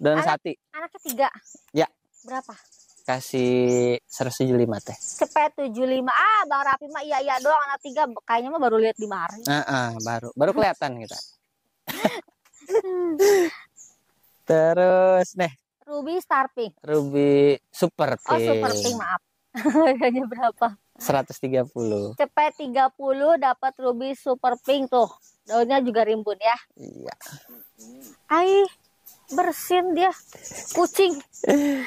dan anak, sati. Anak ketiga. Ya. Berapa? Kasih seratus lima teh. tujuh lima Ah, Bang Rapi mah iya iya doang anak tiga kayaknya mah baru lihat di mari. Heeh, uh, uh, baru baru kelihatan kita. Terus nih. Ruby Star Pink. Ruby Super Pink. Oh, Super Pink, maaf. Harganya berapa? 130. tiga puluh dapat Ruby Super Pink tuh. Daunnya juga rimbun ya. Iya. Ai, bersin dia kucing uh,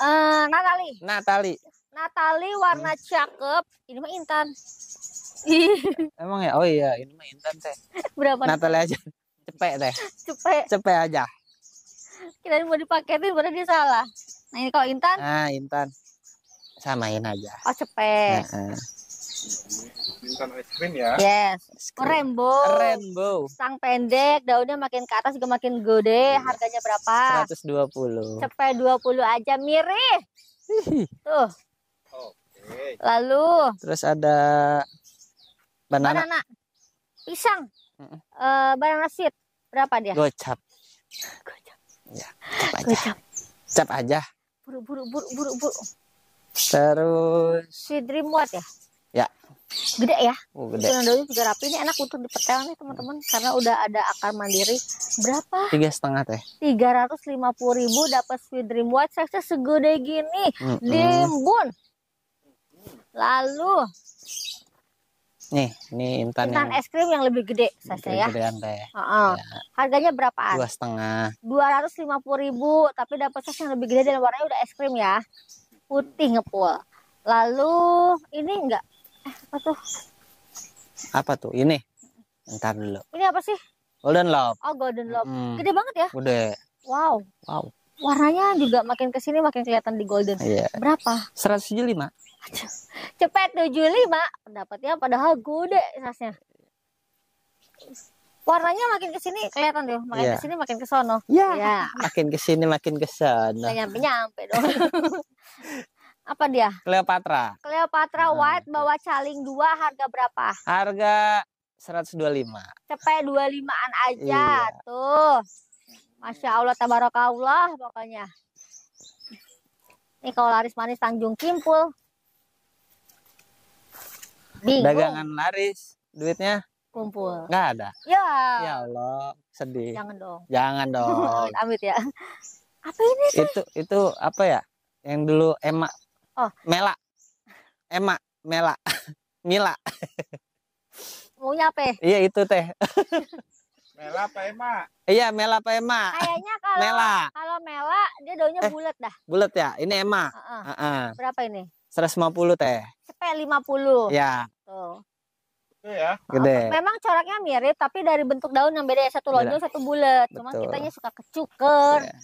eh, Natali Natali Natali warna hmm. cakep ini mah Intan emang ya oh iya ini mah Intan teh berapa Natali aja cepet teh cepet cepet aja kita mau dipaketin berarti dia salah nah ini kalau Intan ah Intan samain aja oh cepet nah, uh. Bintang es krim ya. Yes. Rainbow. Rainbow. Sang pendek, daunnya makin ke atas juga makin gede. Harganya berapa? 120. Cepet 20 aja mirip. Tuh. Okay. Lalu. Terus ada banana. Banana. Pisang. Uh, banana seed. Berapa dia? Gocap. Gocap. Ya, Gocap. Cap aja. Buru buru buru buru buru. Terus. Si Dreamwatch ya? gede ya. Oh, gede. Sunandoyo juga rapi. Ini enak untuk dipetel nih teman-teman karena udah ada akar mandiri. Berapa? Tiga setengah teh. Tiga ratus lima puluh ribu dapat sweet dream white size segede gini, mm -hmm. dimbun. Lalu Nih, ini intan, intan yang... es krim yang lebih gede saya ya. Uh -uh. ya. Harganya berapa? Dua setengah. Dua ratus lima puluh ribu, tapi dapat size yang lebih gede dan warnanya udah es krim ya. Putih ngepul. Lalu ini enggak Eh, apa tuh? Apa tuh? Ini. Ntar dulu. Ini apa sih? Golden Lob. Oh, Golden Lob. Hmm. Gede banget ya? Gede. Wow. Wow. Warnanya juga makin kesini makin kelihatan di golden. Iya. Yeah. Berapa? 175. Cepet 75 pendapatnya padahal gede sasnya. Warnanya makin kesini kelihatan tuh, makin yeah. kesini makin kesono. Iya. Yeah. Yeah. Makin kesini makin ke sono. Iya. Iya. nyampe nyampe dong. apa dia? Cleopatra. Cleopatra hmm. White bawa caling dua harga berapa? Harga 125. Cepet 25-an aja iya. tuh. Masya Allah tabarakallah pokoknya. Ini kalau laris manis Tanjung Kimpul. Bingung. Dagangan laris, duitnya kumpul. Enggak ada. Ya. Ya Allah, sedih. Jangan dong. Jangan dong. Amit ya. Apa ini? Itu itu apa ya? yang dulu emak Oh. Mela. Ema, Mela. Mila. Maunya apa? Ya? Iya itu teh. Mela apa Ema? Iya Mela apa Ema? Kayaknya kalau Mela. kalau Mela dia daunnya eh, bulat dah. Bulat ya. Ini Ema. Uh -uh. Uh -uh. Berapa ini? 150 teh. Sepe 50. Ya. Tuh. itu ya. Gede. Memang coraknya mirip tapi dari bentuk daun yang beda ya satu lonjong satu bulat. Cuma kitanya suka kecuker. Ya.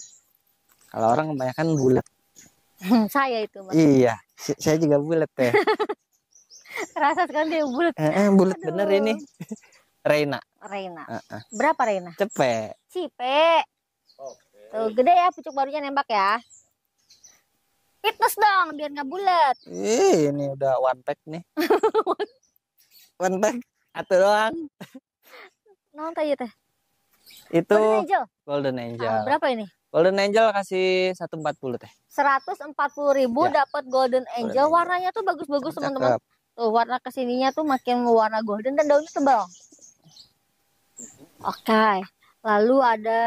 Kalau orang kebanyakan bulat. saya itu mas. iya saya juga bulat ya rasa sekali dia bulat eh, eh, bulat bener ini Reina Reina uh -uh. berapa Reina cepe cipe okay. tuh gede ya pucuk barunya nembak ya fitness dong biar nggak bulat ini udah one pack nih one pack atau doang nonton aja teh itu Golden Angel, Golden Angel. Ah, berapa ini Golden Angel kasih 140 teh. 140 ribu ya. dapat Golden Angel. Angel. Warnanya tuh bagus-bagus teman-teman. Tuh warna kesininya tuh makin warna golden dan daunnya tebal. Oke. Okay. Lalu ada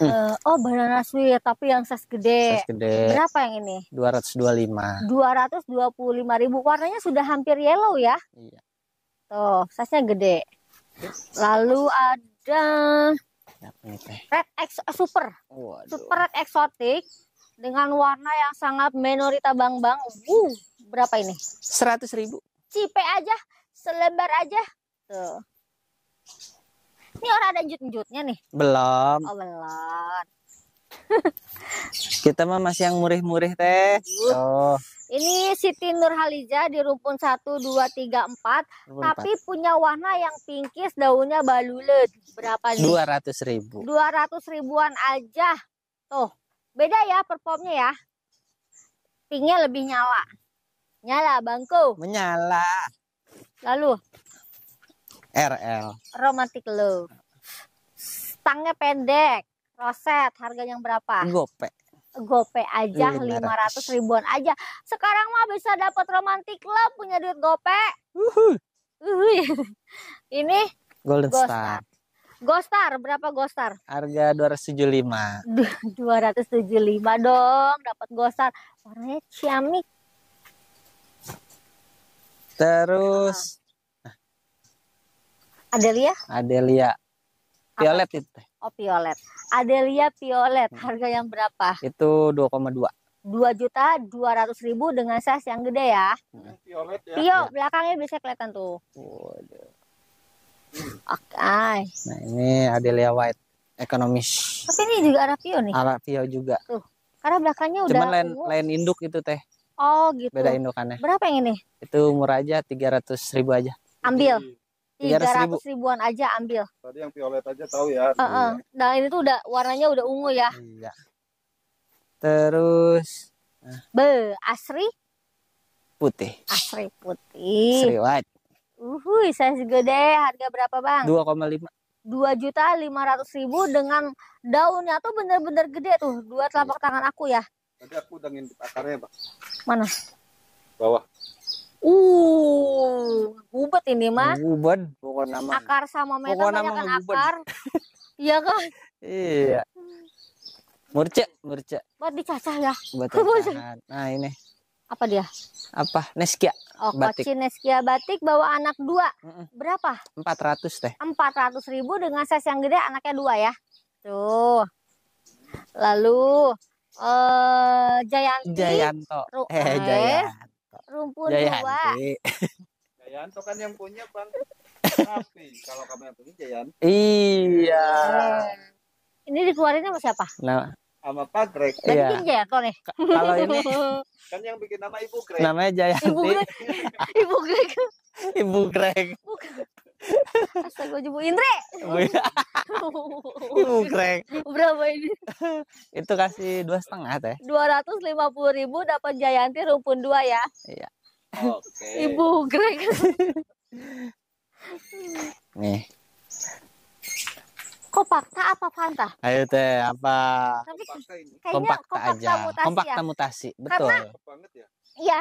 hmm. uh, oh banana sweet tapi yang size gede. Size gede. Berapa yang ini? 225. 225 ribu. Warnanya sudah hampir yellow ya. Iya. Tuh, size-nya gede. Lalu ada apa ini teh? Red ex eh, super. Waduh. Super red eksotik dengan warna yang sangat minorita bang-bang. Uh, berapa ini? Seratus ribu. Cipe aja, selebar aja. Tuh. Ini orang ada jut-jutnya nih. Belum. Oh, belum kita mah masih yang murih-murih teh. Oh. Ini Siti Nurhaliza di rumpun 1 2 3 4, rumpun tapi 4. punya warna yang pinkis daunnya balulet. Berapa nih? 200 ribu. 200 ribuan aja. Tuh, beda ya performnya ya. Pinknya lebih nyala. Nyala bangku. Menyala. Lalu RL. Romantic love. Stangnya pendek. Roset harganya berapa? Gope. Gope aja iya, lima ratus ribuan aja. Sekarang mah bisa dapat romantik club punya duit gope. Ini Golden Ghost Star. Star. Gostar berapa Gostar? Harga 275. 275 dong dapat Gostar. Warnanya ciamik. Terus Adelia? Adelia. Violet itu. Oh Violet. Adelia violet, hmm. harga yang berapa? Itu 2,2. Dua juta dua ratus ribu dengan size yang gede ya. Piolet hmm. ya. Pio, ya. belakangnya bisa kelihatan tuh. Waduh. Oke. Okay. Nah ini Adelia White, ekonomis. Tapi ini juga arah Pio nih. Arah Pio juga. Tuh, karena belakangnya udah. Cuman lain, lain induk itu teh. Oh gitu. Beda indukannya. Berapa yang ini? Itu murah aja, ratus ribu aja. Ambil. 300 ribu. ribuan aja ambil. Tadi yang violet aja tahu ya. Uh -uh. Nah ini tuh udah warnanya udah ungu ya. Iya. Terus. Eh. Be asri. Putih. Asri putih. Asri white. Uhuy, saya segede harga berapa bang? 2,5 dua juta lima ratus ribu dengan daunnya tuh bener-bener gede tuh dua telapak tangan aku ya. Tadi aku udah ngintip akarnya bang. Mana? Bawah. Uh, gubet ini mah. Gubet, pokoknya nama. Akar sama meta bukan banyak kan akar. iya kan? Iya. Murce, murce. Buat dicacah ya. Buat Nah ini. Apa dia? Apa? Neskia. Oh, batik. Koci Neskia batik bawa anak dua. Berapa? Empat ratus 400 Empat ratus ribu dengan size yang gede anaknya dua ya. Tuh. Lalu eh uh, Jayanti. Jayanto. eh, Jayanto rumpun Jayanti. dua. Jayanto kan yang punya bang. kalau kamu yang punya Jayan. Iya. Hmm. Ini dikeluarin sama siapa? Nah, sama Pak Greg. Dan iya. Jayanto nih. Kalau ini kan yang bikin nama Ibu Greg. Namanya Jayanti. Ibu Greg. Ibu Greg. Ibu Greg. Ibu Greg. Astaga, Bu Indri. Mukreng. Uh, Berapa ini? Itu kasih dua setengah teh. Dua ratus lima puluh ribu dapat Jayanti rumpun dua ya. Iya. Oke. Okay. Ibu Greg. Nih. Kompakta apa fanta? Ayo teh apa? Tapi kayaknya kompakta, kompakta aja. Mutasi ya. kompakta ya. mutasi, betul. Karena, Iya,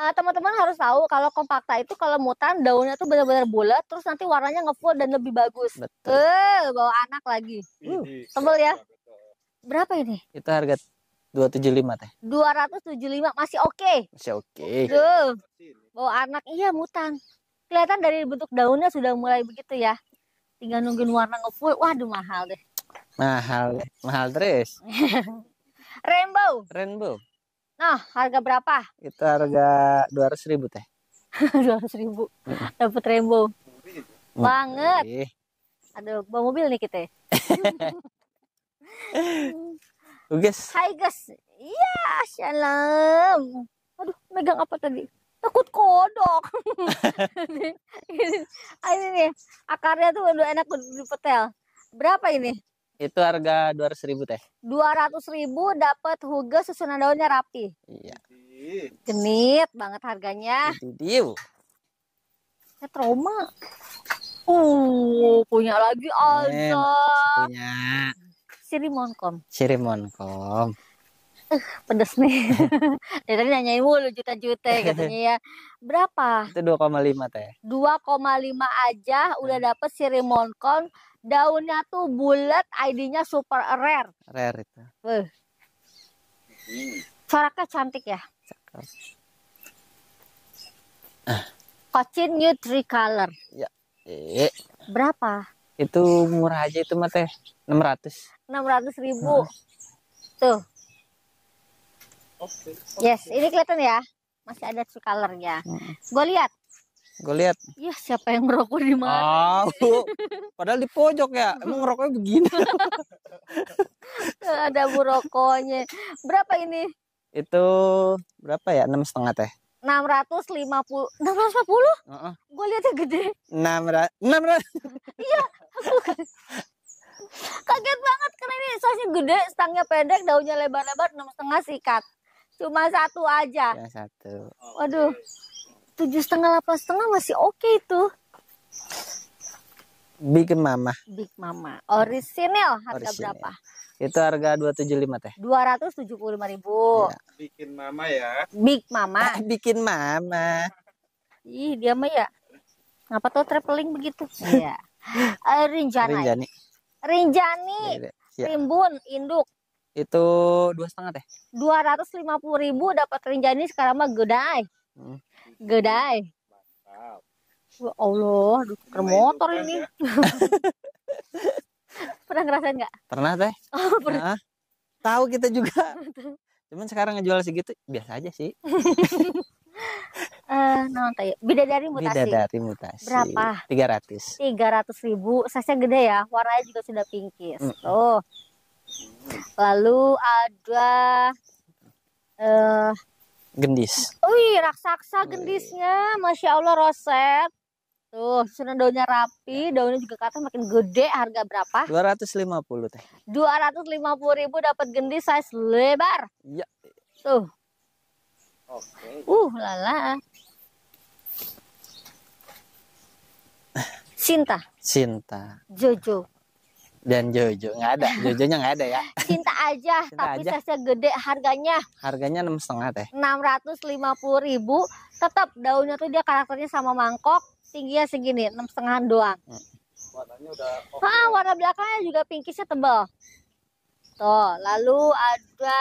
uh, teman-teman harus tahu kalau kompakta itu kalau mutan daunnya tuh benar-benar bulat terus nanti warnanya ngefull dan lebih bagus. Betul. Uh, bawa anak lagi. Uh, tebel ya. Berapa ini? Itu harga 275 teh. 275 masih oke. Okay. Masih oke. Okay. Uh, Bawa anak iya mutan. Kelihatan dari bentuk daunnya sudah mulai begitu ya. Tinggal nungguin warna ngefull. Waduh mahal deh. Mahal, mahal terus. Rainbow. Rainbow. Nah, harga berapa? Itu harga dua ratus ribu teh. Dua ratus ribu, dapat rainbow. Banget. Iya. Aduh, bawa mobil nih kita. Uges. Hai guys. Iya, shalom. Aduh, megang apa tadi? Takut kodok. ini ini, nih, akarnya tuh udah enak dipetel. Berapa ini? Itu harga dua ratus ribu teh. dua ratus ribu dapat huge susunan daunnya rapi. Iya. Genit banget harganya. Itu Saya trauma. Uh, punya lagi Alza. Punya. Sirimonkom. Sirimonkom. pedes nih dari tadi nanyain mulu juta-juta katanya ya berapa itu 2,5 teh 2,5 aja udah hmm. dapet si Rimoncon. daunnya tuh bulat ID-nya super rare rare itu uh. Soraknya cantik ya Cakep. Kocin New Three Color ya. E. Berapa? Itu murah aja itu mah teh 600 600 ribu hmm. Tuh Okay. Yes, ini kelihatan ya. Masih ada true colornya. Hmm. Gue lihat. Gue lihat. Iya, siapa yang merokok di mana? Oh, padahal di pojok ya. Emang ngerokoknya begini. ada burokoknya. Berapa ini? Itu berapa ya? Enam setengah teh. Enam ratus lima puluh. Enam ratus lima puluh? Gue lihatnya gede. Enam ratus. Enam ratus. Iya. Kaget banget karena ini soalnya gede, stangnya pendek, daunnya lebar-lebar, enam setengah sikat. Cuma satu aja. Cuma satu. Waduh, tujuh setengah delapan setengah masih oke okay itu. Big Mama. Big Mama. Orisinil harga Orisinil. berapa? Itu harga dua tujuh lima teh. dua ratus tujuh puluh lima ribu. Ya. Bikin Mama ya. Big Mama. Bikin Mama. Ih, dia mah ya. Ngapa tuh traveling begitu? Iya. Eh, Rinjani. Rinjani. Rinjani. Iya, iya. Rimbun, induk itu dua setengah teh dua ratus lima puluh ribu dapat rinjani sekarang mah gedai hmm. gedai Ya Allah, motor kan, ini. Ya. pernah ngerasain nggak? Pernah teh. Oh, pernah. Nah, tahu kita juga. Cuman sekarang ngejual segitu biasa aja sih. Eh, uh, nah, no, beda dari mutasi. Beda dari mutasi. Berapa? 300. 300 ribu. Sasnya gede ya. Warnanya juga sudah pinkis. Mm -hmm. Tuh. Lalu ada uh, gendis. Wih, raksasa iya, iya. gendisnya. Masya Allah, Roset. Tuh, sudah daunnya rapi, daunnya juga kata makin gede. Harga berapa? dua ratus lima 250 teh. puluh ribu dapat gendis size lebar. Iya. Tuh. Oke. Uh, lala. Sinta. Sinta. Jojo dan Jojo nggak ada Jojonya nggak ada ya cinta aja cinta tapi aja. gede harganya harganya enam setengah teh enam ratus lima puluh ribu tetap daunnya tuh dia karakternya sama mangkok tingginya segini enam setengah doang hmm. warnanya udah warna belakangnya juga pinkisnya tebal tuh lalu ada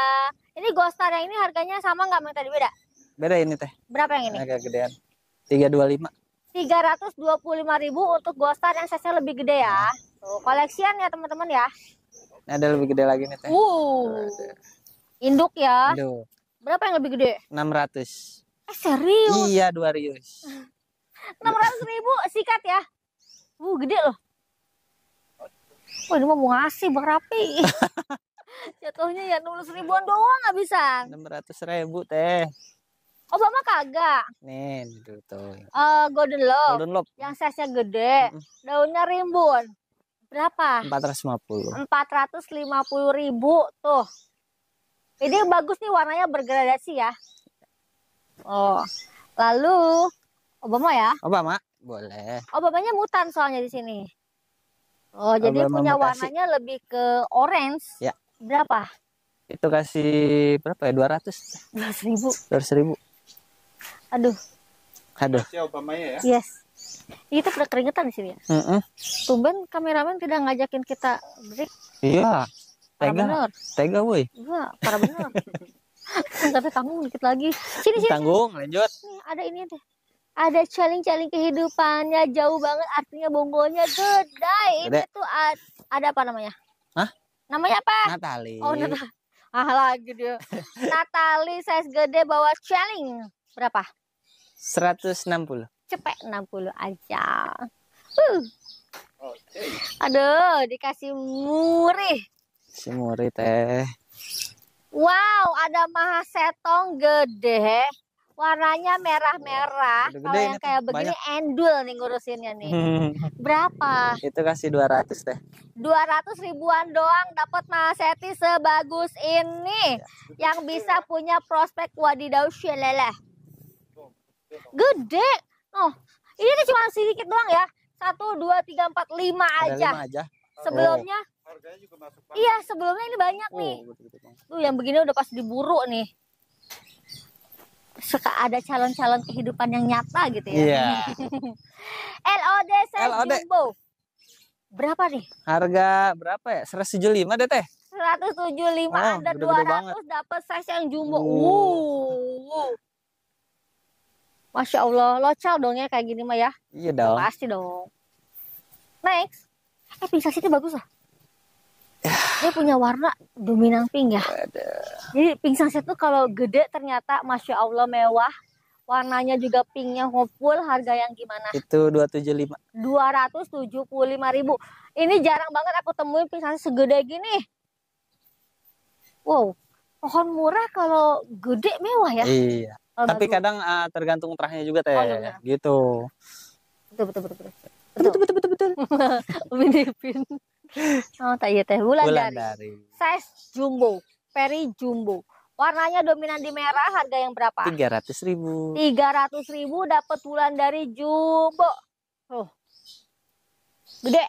ini Ghostar yang ini harganya sama nggak yang tadi beda beda ini teh berapa yang ini agak gedean tiga dua lima tiga ratus dua puluh lima ribu untuk Ghostar yang size lebih gede ya hmm Tuh, koleksian ya teman-teman ya. Ini ada lebih gede lagi nih teh. Uh. Induk ya. Induk. Berapa yang lebih gede? 600. Eh serius? Iya, dua rius. 600 ribu sikat ya. Uh, gede loh. Wah, ini mau ngasih berapi Rapi. Jatuhnya ya 600 ribuan doang nggak bisa. 600 ribu teh. Oh, Mama kagak. Nih, dulu tuh. uh, golden lobe. Golden lobe. Yang size gede. Mm Daunnya rimbun berapa? 450. 450 ribu tuh. Ini bagus nih warnanya bergradasi ya. Oh. Lalu Obama ya? Obama, boleh. Obamanya mutan soalnya di sini. Oh, Obama jadi punya mutasi. warnanya lebih ke orange. Ya. Berapa? Itu kasih berapa ya? 200. 200 ribu. 200 ribu. Aduh. Aduh. Obamanya ya? Yes itu pada keringetan di sini ya. Mm -hmm. Tumben kameramen tidak ngajakin kita break. Iya. Para tega. Tega woi. Iya, para benar. Tapi tanggung dikit lagi. Sini sini. Tanggung, lanjut. Nih, ada ini deh. Ada challenge-challenge kehidupannya jauh banget artinya bonggolnya gedai. Ini tuh ada apa namanya? Hah? Namanya apa? Natali. Oh, Natali. Ah lagi dia. Natali size gede bawa challenge berapa? 160 cepet 60 aja. Uh. Aduh, dikasih murih. Si murih teh. Wow, ada mahasetong gede. Warnanya merah-merah. Kalau yang kayak begini banyak. endul nih ngurusinnya nih. Berapa? Itu kasih 200 teh. 200 ribuan doang dapat mahaseti sebagus ini. Ya. Yang bisa punya prospek wadidau syeleleh. Gede, Oh, ini cuma sedikit doang ya. Satu, dua, tiga, empat, lima aja. lima aja. Sebelumnya. Oh. Harganya juga masuk Iya, sebelumnya ini banyak oh, nih. Lu Tuh, yang begini udah pas diburu nih. Suka ada calon-calon kehidupan yang nyata gitu ya. Iya. Yeah. LOD sejumbo. Jumbo. Berapa nih? Harga berapa ya? 175 deh teh. 175 oh, ada 200 dapat size yang jumbo. Uh. Wow. Uh, uh. Masya Allah, local dong ya kayak gini mah ya. Iya dong. Ya, pasti dong. Next. Eh, pink sih itu bagus lah. Dia punya warna dominan pink ya. Jadi pink sasis itu kalau gede ternyata Masya Allah mewah. Warnanya juga pinknya ngumpul harga yang gimana? Itu dua Dua tujuh tujuh lima. ratus puluh lima ribu. Ini jarang banget aku temuin pink segede gini. Wow, pohon murah kalau gede mewah ya. Iya. Oh, Tapi baru. kadang uh, tergantung terahnya juga teh. Oh, ya, Gitu. Betul betul betul betul. Betul betul betul betul. Umi Oh, tak iya teh bulan, bulan dari. dari. Size jumbo, peri jumbo. Warnanya dominan di merah, harga yang berapa? tiga ratus ribu. tiga ratus ribu dapat bulan dari jumbo. Oh. Gede.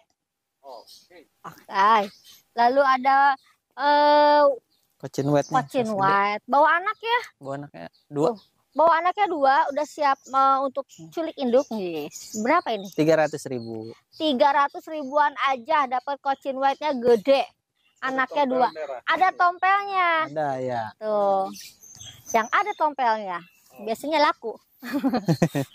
Oke. Okay. Lalu ada eh uh, kocin White. kocin White. Bawa anak ya? Bawa anak ya. Dua. Oh bawa anaknya dua udah siap uh, untuk hmm. culik induk yes. berapa ini tiga ratus ribu tiga ratus ribuan aja dapat cochin white nya gede anaknya dua merah. ada tompelnya ada ya tuh yang ada tompelnya oh. biasanya laku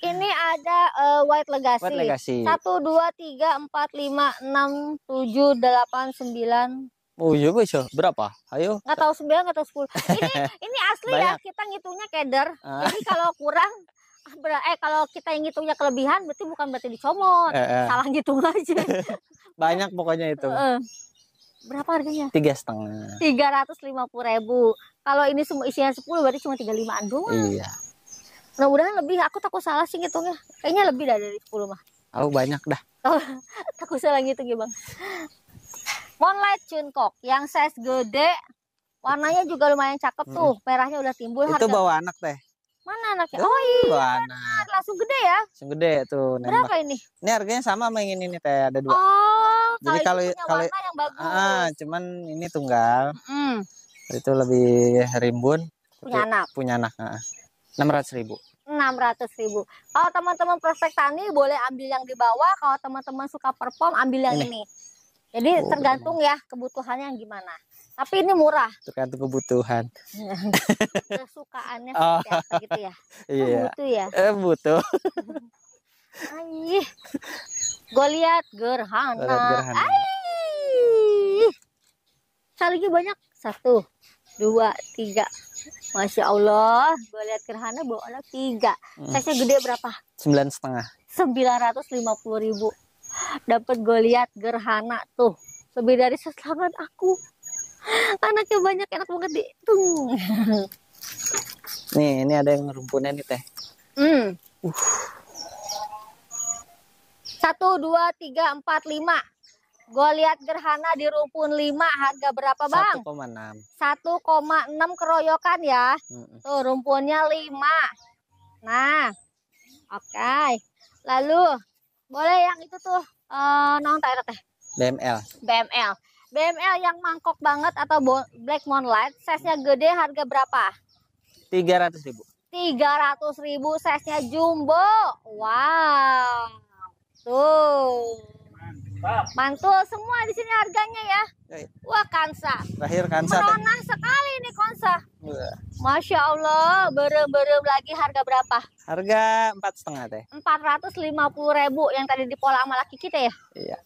ini ada uh, white legacy. White legacy. 1 2 3 4 5 6 7 8 9 Oh iya gue sih ya. berapa? Ayo. Nggak tahu sembilan, nggak tahu sepuluh. Ini ini asli ya kita ngitungnya keder. Ah. Jadi kalau kurang eh kalau kita yang ngitungnya kelebihan berarti bukan berarti dicomot, eh, eh. salah ngitung aja. Banyak pokoknya itu. Uh, berapa harganya? Tiga setengah. Tiga ratus lima puluh ribu. Kalau ini semua isinya sepuluh berarti cuma tiga lima doang. Iya. mudah udah lebih. Aku takut salah sih ngitungnya. Kayaknya lebih dah dari sepuluh mah. Aku banyak dah. Oh, takut salah ngitung ya bang. Moonlight Cunkok yang size gede, warnanya juga lumayan cakep tuh, hmm. merahnya udah timbul. Itu bawa anak teh. Mana anaknya? Oh, iya, anak. langsung gede ya? Langsung gede tuh. Nembak. Berapa ini? Ini harganya sama sama yang ini nih teh, ada dua. Oh, jadi kalau kalau yang bagus. Ah, cuman ini tunggal. Mm. Itu lebih rimbun. Punya anak. Punya anak. Enam ratus ribu. 600 ribu. Kalau teman-teman prospek tani boleh ambil yang di bawah, kalau teman-teman suka perform ambil yang ini. ini. Jadi oh. tergantung ya kebutuhannya yang gimana. Tapi ini murah. Tergantung kebutuhan. Kesukaannya oh. apa gitu ya. Iya. Oh, butuh ya. Eh butuh. Aih. lihat gerhana. gerhana. Aih. Salingi banyak. Satu, dua, tiga. Masya Allah. gue lihat gerhana bawa anak tiga. Hmm. Saya gede berapa? Sembilan setengah. Sembilan ratus lima puluh ribu dapat gue lihat gerhana tuh lebih dari sesangat aku anaknya banyak enak banget tung nih ini ada yang rumpunnya nih teh hmm. uh. satu dua tiga empat lima lihat gerhana di rumpun 5 harga berapa bang? 1,6 1,6 keroyokan ya mm Tuh rumpunnya 5 Nah Oke okay. Lalu boleh yang itu tuh uh, eh, non teh. BML. BML. BML yang mangkok banget atau black moonlight, size-nya gede harga berapa? tiga ratus ribu. tiga ratus ribu size-nya jumbo. Wow. Tuh. Mantul semua di sini harganya ya. Okay. Iya. Wah Kansa. Terakhir Kansa. Merona sekali nih Kansa. Iya. Masya Allah, berem-berem lagi harga berapa? Harga empat setengah teh. Empat ratus lima puluh ribu yang tadi di pola laki kita ya? Iya.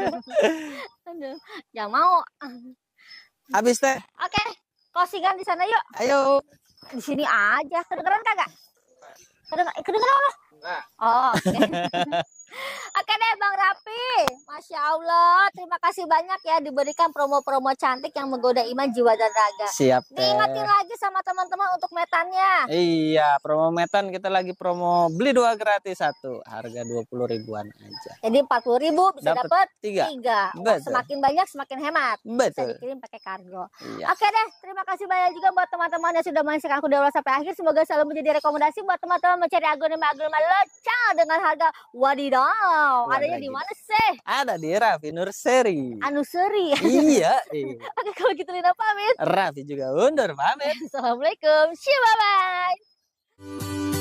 Aduh, jangan mau. Habis teh. Oke, okay. kosigan di sana yuk. Ayo. Di sini aja, kedengeran kagak? Kedengeran, eh, kedengeran Keren Enggak. Oh, oke. Okay. Oke deh Bang Rapi, Masya Allah, terima kasih banyak ya diberikan promo-promo cantik yang menggoda iman jiwa dan raga. Siap. Diingatin lagi sama teman-teman untuk metannya. Iya, promo metan kita lagi promo beli dua gratis satu, harga dua puluh ribuan aja. Jadi empat puluh ribu bisa dapat tiga. tiga. Betul. Semakin banyak semakin hemat. Betul. Bisa dikirim pakai kargo. Iya. Oke deh, terima kasih banyak juga buat teman-teman yang sudah menyaksikan aku dari sampai akhir. Semoga selalu menjadi rekomendasi buat teman-teman mencari agunan, agunan lecah dengan harga wadidaw dong. Adanya di mana sih? Ada di Raffi Nurseri. Anuseri. Iya. iya. Oke kalau gitu Lina pamit. Raffi juga undur pamit. Assalamualaikum. See you bye bye.